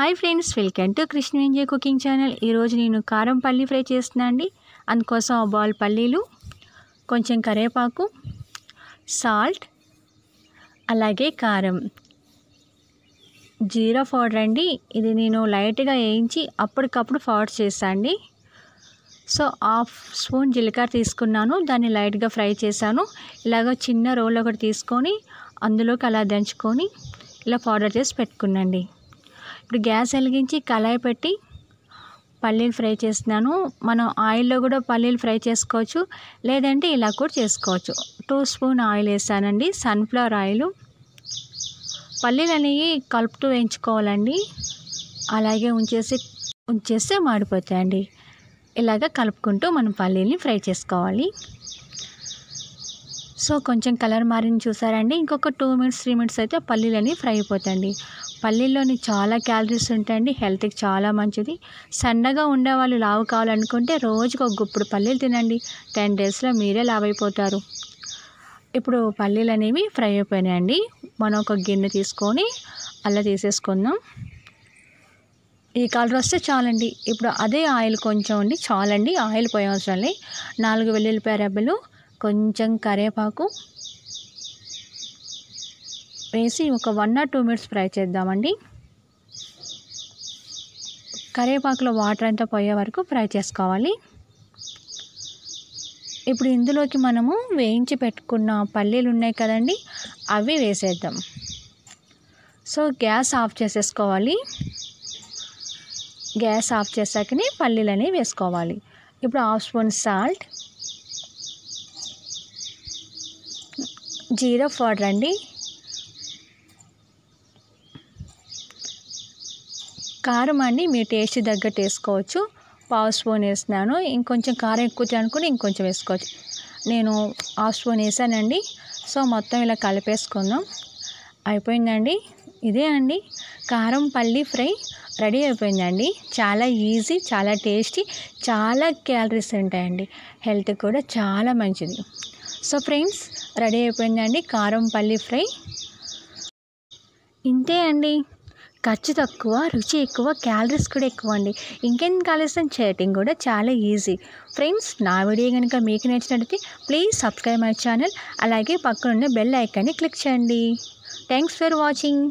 hi friends welcome to Krishna enjoy cooking channel ఈరోజు నేను కారం పల్లి ఫ్రై చేస్తున్నా అండి అందుకోసం బాల్ పల్లీలు కొంచెం కరివేపాకు సాల్ట్ అలాగే కారం జీరా పౌడర్ అండి ఇది నేను లైట్గా వేయించి అప్పటికప్పుడు పౌడర్ చేశాను అండి సో హాఫ్ స్పూన్ జీలకర్ర తీసుకున్నాను దాన్ని లైట్గా ఫ్రై చేశాను ఇలాగ చిన్న రోల్ ఒకటి తీసుకొని అందులోకి అలా దంచుకొని ఇలా పౌడర్ చేసి పెట్టుకున్నాండి ఇప్పుడు గ్యాస్ వెలిగించి కళాయి పెట్టి పల్లీలు ఫ్రై చేస్తున్నాను మనం ఆయిల్లో కూడా పల్లీలు ఫ్రై చేసుకోవచ్చు లేదంటే ఇలా కూడా చేసుకోవచ్చు టూ స్పూన్ ఆయిల్ వేసానండి సన్ఫ్లవర్ ఆయిల్ పల్లీలు అనేవి కలుపుతూ వేయించుకోవాలండి అలాగే ఉంచేసి ఉంచేస్తే మాడిపోతాయండి ఇలాగ కలుపుకుంటూ మనం పల్లీల్ని ఫ్రై చేసుకోవాలి సో కొంచెం కలర్ మారింది చూసారండి ఇంకొక టూ మినిట్స్ త్రీ మినిట్స్ అయితే అనేవి ఫ్రై అయిపోతాయండి పల్లీల్లోని చాలా క్యాలరీస్ ఉంటాయండి హెల్త్కి చాలా మంచిది సన్నగా ఉండే వాళ్ళు లావు కావాలనుకుంటే రోజుకి ఒక గుప్పుడు పల్లీలు తినండి టెన్ డేస్లో మీరే అయిపోతారు ఇప్పుడు పల్లీలు అనేవి ఫ్రై అయిపోయినాయండి మనం ఒక గిన్నె తీసుకొని అలా తీసేసుకుందాం ఈ కలర్ వస్తే చాలండి ఇప్పుడు అదే ఆయిల్ కొంచెం అండి చాలండి ఆయిల్ అవసరం నాలుగు వెల్లుల్లిపాయ రెబ్బలు కొంచెం కరివేపాకు వేసి ఒక one or two minutes fry చేద్దామండి కరివేపాకులో వాటర్ అంతా పోయే వరకు ఫ్రై చేసుకోవాలి ఇప్పుడు ఇందులోకి మనము వేయించి పెట్టుకున్న పల్లీలు ఉన్నాయి కదండి అవి వేసేద్దాం సో గ్యాస్ ఆఫ్ చేసేసుకోవాలి గ్యాస్ ఆఫ్ చేసాకనే పల్లీలు అనేవి వేసుకోవాలి ఇప్పుడు హాఫ్ స్పూన్ సాల్ట్ జీరో ఫోర్ అండి కారం అండి మీ టేస్ట్ తగ్గట్టు వేసుకోవచ్చు పావు స్పూన్ వేసినాను ఇంకొంచెం కారం ఎక్కువ తినుకుని ఇంకొంచెం వేసుకోవచ్చు నేను హాఫ్ స్పూన్ వేసానండి సో మొత్తం ఇలా కలిపేసుకుందాం అయిపోయిందండి ఇదే అండి కారం పల్లి ఫ్రై రెడీ అయిపోయిందండి చాలా ఈజీ చాలా టేస్టీ చాలా క్యాలరీస్ ఉంటాయండి హెల్త్ కూడా చాలా మంచిది సో ఫ్రెండ్స్ రెడీ అయిపోయిందండి కారం పల్లి ఫ్రై ఇంతే అండి ఖర్చు తక్కువ రుచి ఎక్కువ క్యాలరీస్ కూడా ఎక్కువ అండి ఇంకేం కాలుష్యం చేయటం కూడా చాలా ఈజీ ఫ్రెండ్స్ నా వీడియో కనుక మీకు నచ్చినట్టు ప్లీజ్ సబ్స్క్రైబ్ మై ఛానల్ అలాగే పక్కనున్న బెల్ ఐకాన్ని క్లిక్ చేయండి థ్యాంక్స్ ఫర్ వాచింగ్